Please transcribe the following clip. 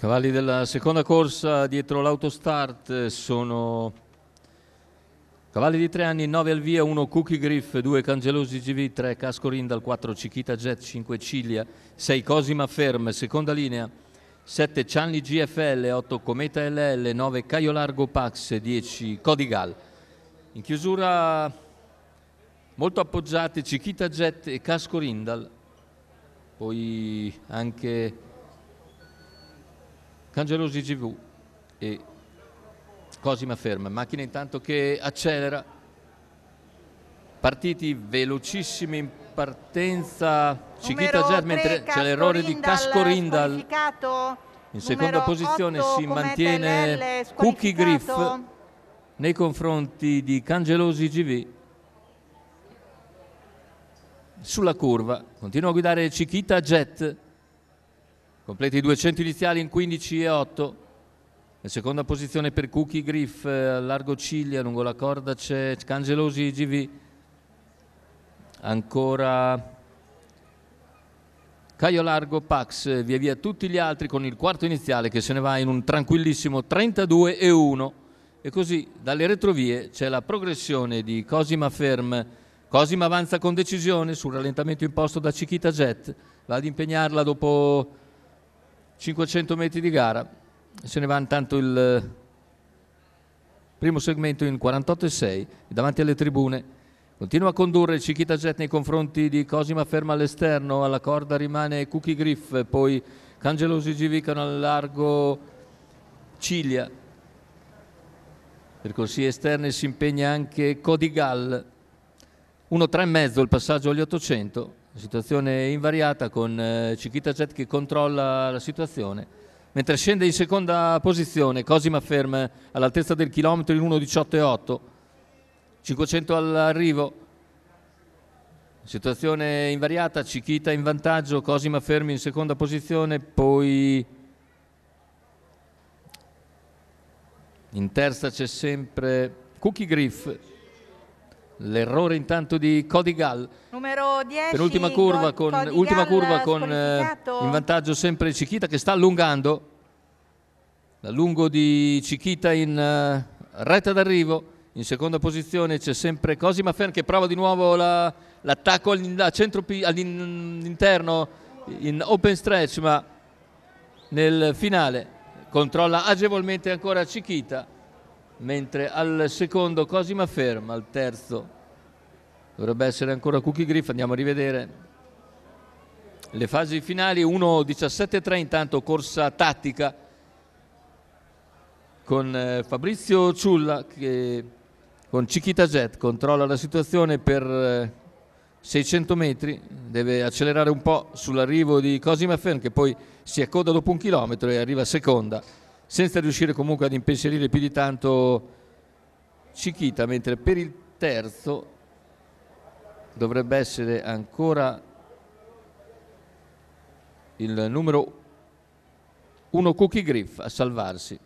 Cavalli della seconda corsa dietro l'autostart eh, sono cavalli di tre anni, 9 al via, 1 Cookie Griff, 2 Cangelosi GV, 3 Casco Rindal, 4 Cichita Jet, 5 Ciglia, 6 Cosima Ferm, seconda linea, 7 Cianli GFL, 8 Cometa LL, 9 Caio Largo Pax, 10 Codigal. In chiusura molto appoggiate Cichita Jet e Casco Rindal, poi anche Cangelosi GV e Cosima ferma, macchina intanto che accelera, partiti velocissimi in partenza, Cichita Jet mentre c'è l'errore di Casco Rindal, in seconda posizione 8, si mantiene Cookie Griff nei confronti di Cangelosi GV sulla curva, continua a guidare Cichita Jet Completi i 200 iniziali in 15 e 8. La seconda posizione per Cucchi Griff, eh, largo Ciglia, lungo la corda c'è Cangelosi GV. Ancora Caio Largo, Pax, via via tutti gli altri con il quarto iniziale che se ne va in un tranquillissimo 32 e 1. E così dalle retrovie c'è la progressione di Cosima Ferm. Cosima avanza con decisione sul rallentamento imposto da Cichita Jet, va ad impegnarla dopo 500 metri di gara, se ne va intanto il eh, primo segmento in 48,6 davanti alle tribune. Continua a condurre Cichita Jet nei confronti di Cosima Ferma all'esterno, alla corda rimane Cookie Griff, poi Cangelosi Givicano al largo Ciglia. Per corsie esterne si impegna anche Cody Gall. 1 mezzo il passaggio agli 800. Situazione invariata con eh, Cicchitacet che controlla la situazione. Mentre scende in seconda posizione Cosima ferma all'altezza del chilometro in 1.18.8. 500 all'arrivo. Situazione invariata, Cichita in vantaggio, Cosima ferma in seconda posizione, poi in terza c'è sempre Cookie Griff L'errore intanto di Cody Gall. Numero 10. Penultima curva con, ultima curva con eh, in vantaggio sempre Cichita che sta allungando. L'allungo di Cichita in eh, retta d'arrivo. In seconda posizione c'è sempre Cosima Fern che prova di nuovo l'attacco la, all'interno in open stretch ma nel finale controlla agevolmente ancora Cichita mentre al secondo Cosima ferma, al terzo dovrebbe essere ancora Cookie Griff, andiamo a rivedere le fasi finali, 1-17-3 intanto corsa tattica con eh, Fabrizio Ciulla che con Cichita Jet controlla la situazione per 600 eh, metri, deve accelerare un po' sull'arrivo di Cosima Fern che poi si accoda dopo un chilometro e arriva seconda senza riuscire comunque ad impensierire più di tanto Cichita, mentre per il terzo dovrebbe essere ancora il numero 1 Cookie Griff a salvarsi.